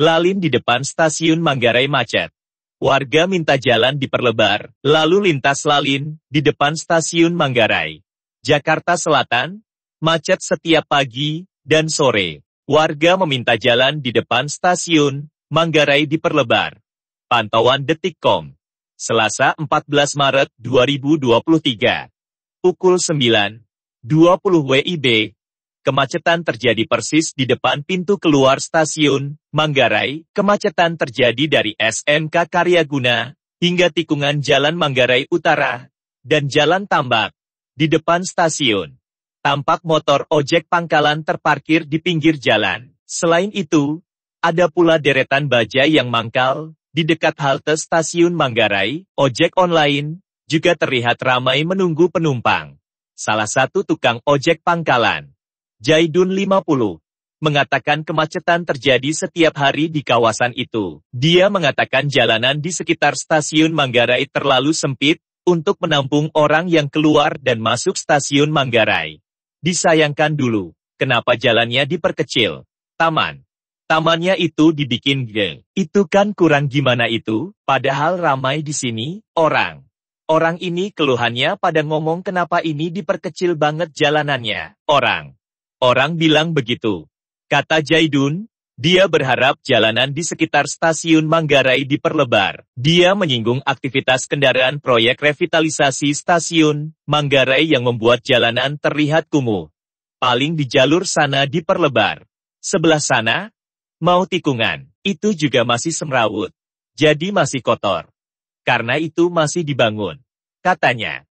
Lalin di depan stasiun Manggarai macet. Warga minta jalan diperlebar, lalu lintas lalin di depan stasiun Manggarai. Jakarta Selatan, macet setiap pagi dan sore. Warga meminta jalan di depan stasiun Manggarai diperlebar. Pantauan Detikkom. Selasa 14 Maret 2023. Pukul 9.20 WIB, kemacetan terjadi persis di depan pintu keluar stasiun Manggarai. Kemacetan terjadi dari SMK Karyaguna hingga tikungan Jalan Manggarai Utara dan Jalan Tambak di depan stasiun. Tampak motor ojek pangkalan terparkir di pinggir jalan. Selain itu, ada pula deretan baja yang mangkal di dekat halte stasiun Manggarai. Ojek online juga terlihat ramai menunggu penumpang. Salah satu tukang ojek pangkalan Jaidun 50, mengatakan kemacetan terjadi setiap hari di kawasan itu. Dia mengatakan jalanan di sekitar stasiun Manggarai terlalu sempit untuk menampung orang yang keluar dan masuk stasiun Manggarai. Disayangkan dulu, kenapa jalannya diperkecil? Taman. Tamannya itu dibikin gel. Itu kan kurang gimana itu, padahal ramai di sini, orang. Orang ini keluhannya pada ngomong kenapa ini diperkecil banget jalanannya, orang. Orang bilang begitu. Kata Jaidun, dia berharap jalanan di sekitar stasiun Manggarai diperlebar. Dia menyinggung aktivitas kendaraan proyek revitalisasi stasiun Manggarai yang membuat jalanan terlihat kumuh. Paling di jalur sana diperlebar. Sebelah sana, mau tikungan. Itu juga masih semrawut. Jadi masih kotor. Karena itu masih dibangun. Katanya,